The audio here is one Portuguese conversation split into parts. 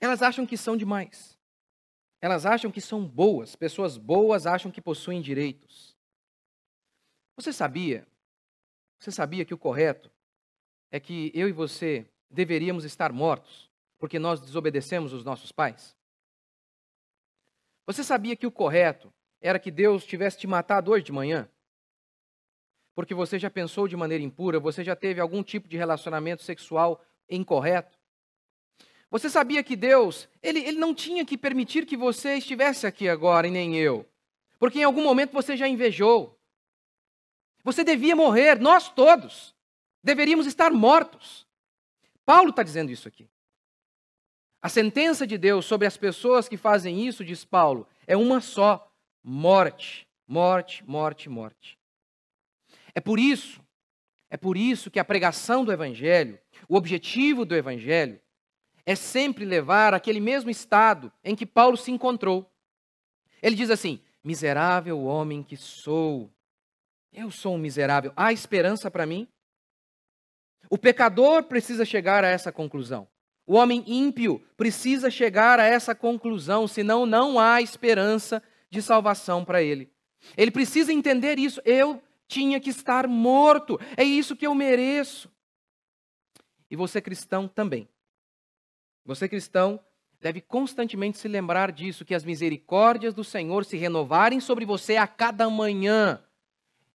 Elas acham que são demais. Elas acham que são boas. Pessoas boas acham que possuem direitos. Você sabia? Você sabia que o correto é que eu e você deveríamos estar mortos porque nós desobedecemos os nossos pais? Você sabia que o correto era que Deus tivesse te matado hoje de manhã? Porque você já pensou de maneira impura, você já teve algum tipo de relacionamento sexual incorreto? Você sabia que Deus, ele, ele não tinha que permitir que você estivesse aqui agora e nem eu, porque em algum momento você já invejou. Você devia morrer, nós todos deveríamos estar mortos. Paulo está dizendo isso aqui. A sentença de Deus sobre as pessoas que fazem isso, diz Paulo, é uma só: morte, morte, morte, morte. É por isso, é por isso que a pregação do Evangelho, o objetivo do Evangelho, é sempre levar aquele mesmo estado em que Paulo se encontrou. Ele diz assim: Miserável homem que sou, eu sou um miserável, há esperança para mim? O pecador precisa chegar a essa conclusão. O homem ímpio precisa chegar a essa conclusão, senão não há esperança de salvação para ele. Ele precisa entender isso. Eu tinha que estar morto, é isso que eu mereço. E você, cristão, também você cristão deve constantemente se lembrar disso, que as misericórdias do Senhor se renovarem sobre você a cada manhã.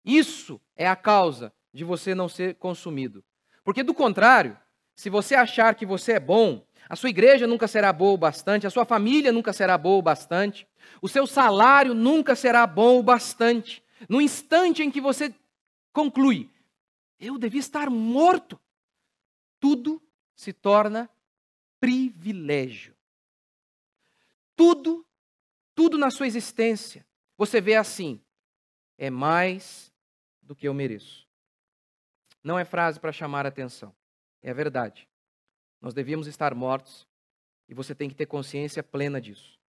Isso é a causa de você não ser consumido. Porque do contrário, se você achar que você é bom, a sua igreja nunca será boa o bastante, a sua família nunca será boa o bastante, o seu salário nunca será bom o bastante. No instante em que você conclui, eu devia estar morto, tudo se torna privilégio. Tudo, tudo na sua existência, você vê assim: é mais do que eu mereço. Não é frase para chamar atenção, é verdade. Nós devíamos estar mortos e você tem que ter consciência plena disso.